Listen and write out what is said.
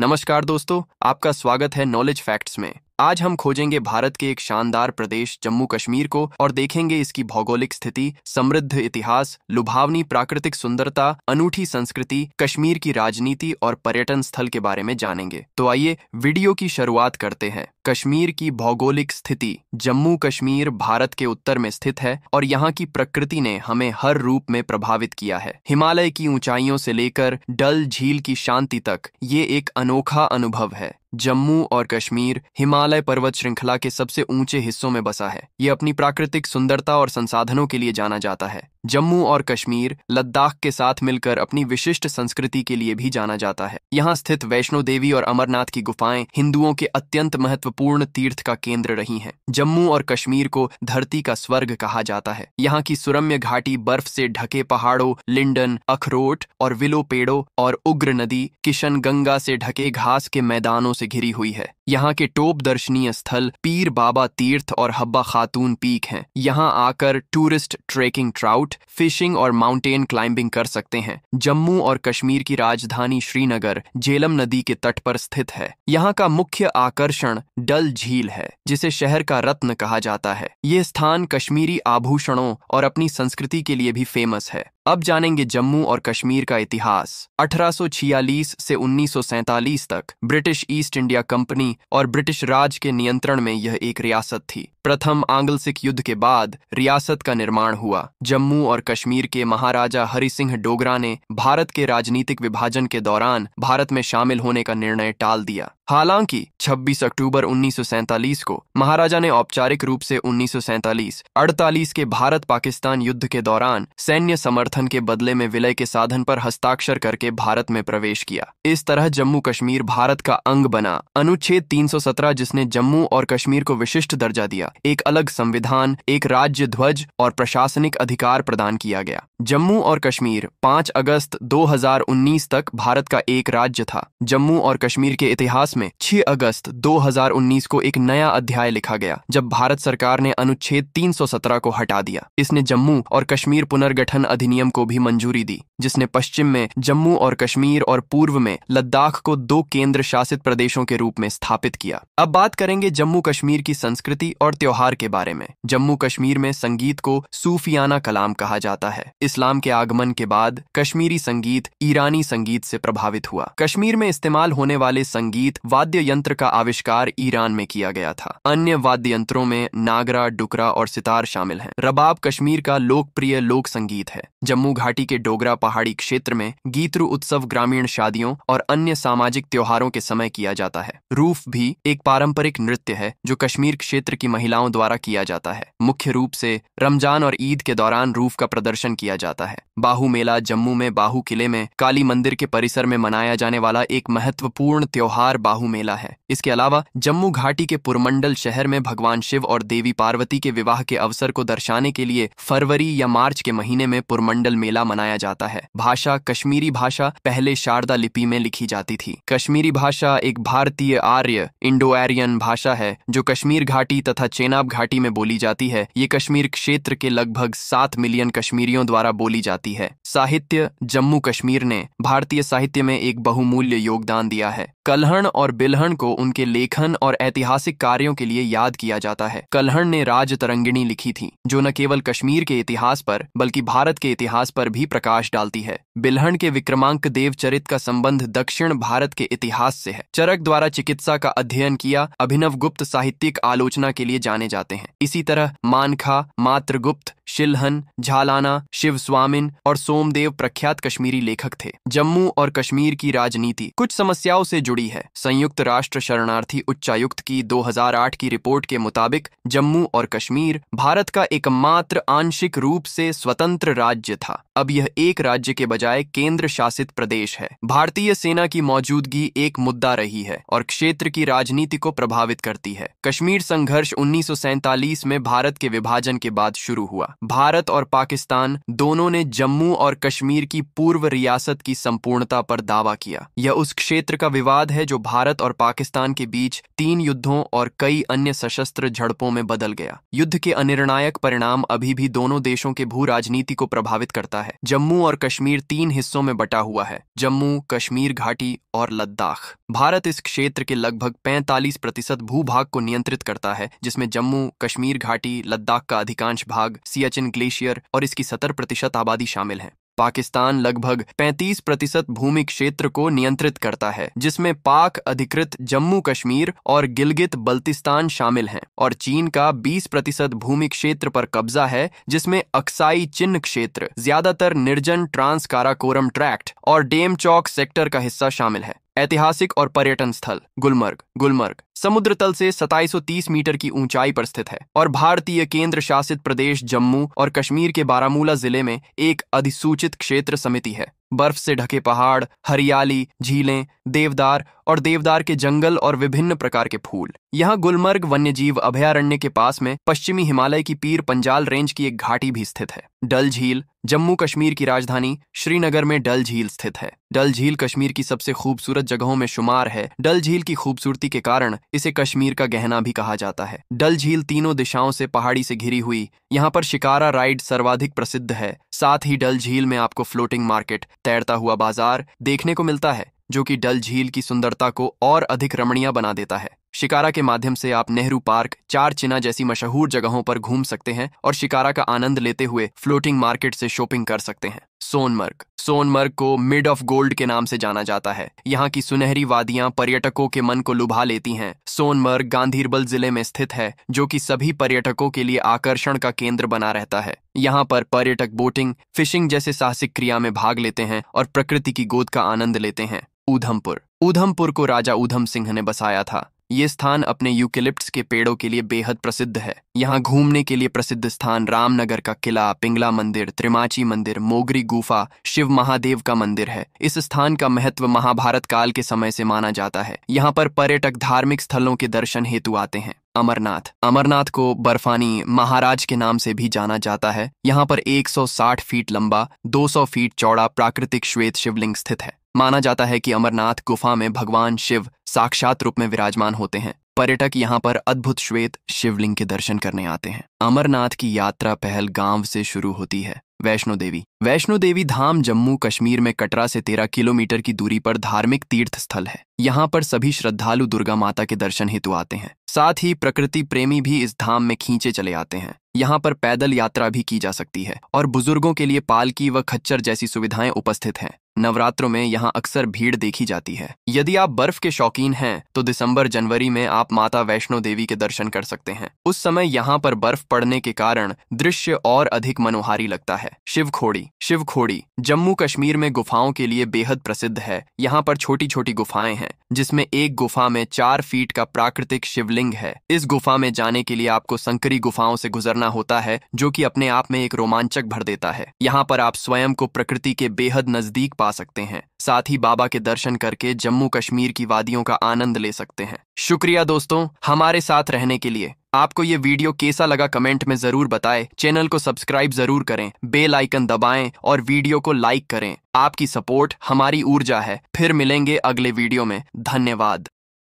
नमस्कार दोस्तों आपका स्वागत है नॉलेज फैक्ट्स में आज हम खोजेंगे भारत के एक शानदार प्रदेश जम्मू कश्मीर को और देखेंगे इसकी भौगोलिक स्थिति समृद्ध इतिहास लुभावनी प्राकृतिक सुंदरता अनूठी संस्कृति कश्मीर की राजनीति और पर्यटन स्थल के बारे में जानेंगे तो आइए वीडियो की शुरुआत करते हैं कश्मीर की भौगोलिक स्थिति जम्मू कश्मीर भारत के उत्तर में स्थित है और यहाँ की प्रकृति ने हमें हर रूप में प्रभावित किया है हिमालय की ऊंचाइयों से लेकर डल झील की शांति तक ये एक अनोखा अनुभव है जम्मू और कश्मीर हिमालय पर्वत श्रृंखला के सबसे ऊंचे हिस्सों में बसा है ये अपनी प्राकृतिक सुंदरता और संसाधनों के लिए जाना जाता है जम्मू और कश्मीर लद्दाख के साथ मिलकर अपनी विशिष्ट संस्कृति के लिए भी जाना जाता है यहाँ स्थित वैष्णो देवी और अमरनाथ की गुफाएं हिंदुओं के अत्यंत महत्वपूर्ण महत्वपूर्ण तीर्थ का केंद्र रही हैं जम्मू और कश्मीर को धरती का स्वर्ग कहा जाता है यहाँ की सुरम्य घाटी बर्फ से ढके पहाड़ों लिंडन अखरोट और विलो पेड़ों और उग्र नदी किशन गंगा से ढके घास के मैदानों से घिरी हुई है यहाँ के टोप दर्शनीय स्थल पीर बाबा तीर्थ और हब्बा खातून पीक हैं यहाँ आकर टूरिस्ट ट्रेकिंग ट्राउट फिशिंग और माउंटेन क्लाइंबिंग कर सकते हैं जम्मू और कश्मीर की राजधानी श्रीनगर झेलम नदी के तट पर स्थित है यहाँ का मुख्य आकर्षण डल झील है जिसे शहर का रत्न कहा जाता है ये स्थान कश्मीरी आभूषणों और अपनी संस्कृति के लिए भी फेमस है अब जानेंगे जम्मू और कश्मीर का इतिहास 1846 से 1947 तक ब्रिटिश ईस्ट इंडिया कंपनी और ब्रिटिश राज के नियंत्रण में यह एक रियासत थी प्रथम आंग्ल सिख युद्ध के बाद रियासत का निर्माण हुआ जम्मू और कश्मीर के महाराजा हरि सिंह डोगरा ने भारत के राजनीतिक विभाजन के दौरान भारत में शामिल होने का निर्णय टाल दिया हालांकि 26 अक्टूबर उन्नीस को महाराजा ने औपचारिक रूप से उन्नीस 48 के भारत पाकिस्तान युद्ध के दौरान सैन्य समर्थन के बदले में विलय के साधन पर हस्ताक्षर करके भारत में प्रवेश किया इस तरह जम्मू कश्मीर भारत का अंग बना अनुच्छेद 317 जिसने जम्मू और कश्मीर को विशिष्ट दर्जा दिया एक अलग संविधान एक राज्य ध्वज और प्रशासनिक अधिकार प्रदान किया गया जम्मू और कश्मीर 5 अगस्त 2019 तक भारत का एक राज्य था जम्मू और कश्मीर के इतिहास में 6 अगस्त 2019 को एक नया अध्याय लिखा गया जब भारत सरकार ने अनुच्छेद 317 को हटा दिया इसने जम्मू और कश्मीर पुनर्गठन अधिनियम को भी मंजूरी दी जिसने पश्चिम में जम्मू और कश्मीर और पूर्व में लद्दाख को दो केंद्र शासित प्रदेशों के रूप में स्थापित किया अब बात करेंगे जम्मू कश्मीर की संस्कृति और त्योहार के बारे में जम्मू कश्मीर में संगीत को सूफियाना कलाम कहा जाता है इस्लाम के आगमन के बाद कश्मीरी संगीत ईरानी संगीत से प्रभावित हुआ कश्मीर में इस्तेमाल होने वाले संगीत वाद्य यंत्र का आविष्कार ईरान में किया गया था अन्य वाद्य यंत्रों में नागरा डुकरा और सितार शामिल हैं रबाब कश्मीर का लोकप्रिय लोक संगीत है जम्मू घाटी के डोगरा पहाड़ी क्षेत्र में गीतरु उत्सव ग्रामीण शादियों और अन्य सामाजिक त्योहारों के समय किया जाता है रूफ भी एक पारंपरिक नृत्य है जो कश्मीर क्षेत्र की महिलाओं द्वारा किया जाता है मुख्य रूप से रमजान और ईद के दौरान रूफ का प्रदर्शन किया जाता है बाहू मेला जम्मू में बाहू किले में काली मंदिर के परिसर में मनाया जाने वाला एक महत्वपूर्ण त्योहार बाहू मेला है इसके अलावा जम्मू घाटी के पुरमंडल शहर में भगवान शिव और देवी पार्वती के विवाह के अवसर को दर्शाने के लिए फरवरी या मार्च के महीने में पुरमंडल मेला मनाया जाता है भाषा कश्मीरी भाषा पहले शारदा लिपि में लिखी जाती थी कश्मीरी भाषा एक भारतीय आर्य इंडो आर्यन भाषा है जो कश्मीर घाटी तथा चेनाब घाटी में बोली जाती है ये कश्मीर क्षेत्र के लगभग सात मिलियन कश्मीरियों द्वारा द्वारा बोली जाती है साहित्य जम्मू कश्मीर ने भारतीय साहित्य में एक बहुमूल्य योगदान दिया है कलहण और बिलहण को उनके लेखन और ऐतिहासिक कार्यों के लिए याद किया जाता है कलहण ने राज तरंगिणी लिखी थी जो न केवल कश्मीर के इतिहास पर बल्कि भारत के इतिहास पर भी प्रकाश डालती है बिलहण के विक्रमांक देव चरित का संबंध दक्षिण भारत के इतिहास से है चरक द्वारा चिकित्सा का अध्ययन किया अभिनव गुप्त साहित्यिक आलोचना के लिए जाने जाते हैं इसी तरह मानखा मातृगुप्त शिलहन झालाना शिव स्वामिन और सोमदेव प्रख्यात कश्मीरी लेखक थे जम्मू और कश्मीर की राजनीति कुछ समस्याओं से जुड़ी है संयुक्त राष्ट्र शरणार्थी उच्चायुक्त की 2008 की रिपोर्ट के मुताबिक जम्मू और कश्मीर भारत का एकमात्र आंशिक रूप से स्वतंत्र राज्य था अब यह एक राज्य के बजाय केंद्र शासित प्रदेश है भारतीय सेना की मौजूदगी एक मुद्दा रही है और क्षेत्र की राजनीति को प्रभावित करती है कश्मीर संघर्ष उन्नीस में भारत के विभाजन के बाद शुरू हुआ भारत और पाकिस्तान दोनों ने जम्मू और कश्मीर की पूर्व रियासत की संपूर्णता पर दावा किया यह उस क्षेत्र का विवाद है जो भारत और पाकिस्तान के बीच तीन युद्धों और कई अन्य सशस्त्र झड़पों में बदल गया युद्ध के अनिर्णायक परिणाम अभी भी दोनों देशों के भू राजनीति को प्रभावित करता है है जम्मू और कश्मीर तीन हिस्सों में बटा हुआ है जम्मू कश्मीर घाटी और लद्दाख भारत इस क्षेत्र के लगभग 45 प्रतिशत भूभाग को नियंत्रित करता है जिसमें जम्मू कश्मीर घाटी लद्दाख का अधिकांश भाग सियाचिन ग्लेशियर और इसकी सत्तर प्रतिशत आबादी शामिल है पाकिस्तान लगभग 35 प्रतिशत भूमि क्षेत्र को नियंत्रित करता है जिसमें पाक अधिकृत जम्मू कश्मीर और गिलगित बल्तिस्तान शामिल हैं और चीन का 20 प्रतिशत भूमि क्षेत्र पर कब्जा है जिसमें अक्साई चिन्ह क्षेत्र ज्यादातर निर्जन ट्रांस काराकोरम ट्रैक्ट और डेम चौक सेक्टर का हिस्सा शामिल है ऐतिहासिक और पर्यटन स्थल गुलमर्ग गुलमर्ग समुद्र तल से 2730 मीटर की ऊंचाई पर स्थित है और भारतीय केंद्र शासित प्रदेश जम्मू और कश्मीर के बारामूला जिले में एक अधिसूचित क्षेत्र समिति है बर्फ से ढके पहाड़ हरियाली झीलें देवदार और देवदार के जंगल और विभिन्न प्रकार के फूल यहाँ गुलमर्ग वन्यजीव अभयारण्य के पास में पश्चिमी हिमालय की पीर पंजाल रेंज की एक घाटी भी स्थित है डल झील जम्मू कश्मीर की राजधानी श्रीनगर में डल झील स्थित है डल झील कश्मीर की सबसे खूबसूरत जगहों में शुमार है डल झील की खूबसूरती के कारण इसे कश्मीर का गहना भी कहा जाता है डल झील तीनों दिशाओं से पहाड़ी से घिरी हुई यहाँ पर शिकारा राइड सर्वाधिक प्रसिद्ध है साथ ही डल झील में आपको फ्लोटिंग मार्केट तैरता हुआ बाजार देखने को मिलता है जो कि डल झील की सुंदरता को और अधिक रमणीय बना देता है शिकारा के माध्यम से आप नेहरू पार्क चार चिना जैसी मशहूर जगहों पर घूम सकते हैं और शिकारा का आनंद लेते हुए फ्लोटिंग मार्केट से शॉपिंग कर सकते हैं सोनमर्ग सोनमर्ग को मिड ऑफ गोल्ड के नाम से जाना जाता है यहाँ की सुनहरी वादियाँ पर्यटकों के मन को लुभा लेती हैं सोनमर्ग गांधीरबल जिले में स्थित है जो कि सभी पर्यटकों के लिए आकर्षण का केंद्र बना रहता है यहाँ पर पर्यटक बोटिंग फिशिंग जैसे साहसिक क्रिया में भाग लेते हैं और प्रकृति की गोद का आनंद लेते हैं ऊधमपुर ऊधमपुर को राजा ऊधम सिंह ने बसाया था ये स्थान अपने यूकेलिप्ट्स के पेड़ों के लिए बेहद प्रसिद्ध है यहाँ घूमने के लिए प्रसिद्ध स्थान रामनगर का किला पिंगला मंदिर त्रिमाची मंदिर मोगरी गुफा शिव महादेव का मंदिर है इस स्थान का महत्व महाभारत काल के समय से माना जाता है यहाँ पर पर्यटक धार्मिक स्थलों के दर्शन हेतु आते हैं अमरनाथ अमरनाथ को बर्फानी महाराज के नाम से भी जाना जाता है यहाँ पर 160 फीट लंबा 200 फीट चौड़ा प्राकृतिक श्वेत शिवलिंग स्थित है माना जाता है कि अमरनाथ गुफा में भगवान शिव साक्षात रूप में विराजमान होते हैं पर्यटक यहाँ पर अद्भुत श्वेत शिवलिंग के दर्शन करने आते हैं अमरनाथ की यात्रा पहल गांव से शुरू होती है वैष्णो देवी वैष्णो देवी धाम जम्मू कश्मीर में कटरा से तेरह किलोमीटर की दूरी पर धार्मिक तीर्थ स्थल है यहाँ पर सभी श्रद्धालु दुर्गा माता के दर्शन हेतु आते हैं साथ ही प्रकृति प्रेमी भी इस धाम में खींचे चले आते हैं यहाँ पर पैदल यात्रा भी की जा सकती है और बुजुर्गों के लिए पालकी व खच्चर जैसी सुविधाएं उपस्थित हैं नवरात्रों में यहाँ अक्सर भीड़ देखी जाती है यदि आप बर्फ के शौकीन हैं तो दिसंबर जनवरी में आप माता वैष्णो देवी के दर्शन कर सकते हैं उस समय यहाँ पर बर्फ पड़ने के कारण दृश्य और अधिक मनोहारी लगता है शिवखोड़ी शिवखोड़ी जम्मू कश्मीर में गुफाओं के लिए बेहद प्रसिद्ध है यहाँ पर छोटी छोटी गुफाएं हैं जिसमें एक गुफा में चार फीट का प्राकृतिक शिवलिंग है इस गुफा में जाने के लिए आपको संकरी गुफाओं से गुजरना होता है जो कि अपने आप में एक रोमांचक भर देता है यहाँ पर आप स्वयं को प्रकृति के बेहद नजदीक पा पा सकते हैं साथ ही बाबा के दर्शन करके जम्मू कश्मीर की वादियों का आनंद ले सकते हैं शुक्रिया दोस्तों हमारे साथ रहने के लिए आपको ये वीडियो कैसा लगा कमेंट में जरूर बताएं, चैनल को सब्सक्राइब जरूर करें बेल आइकन दबाएं और वीडियो को लाइक करें आपकी सपोर्ट हमारी ऊर्जा है फिर मिलेंगे अगले वीडियो में धन्यवाद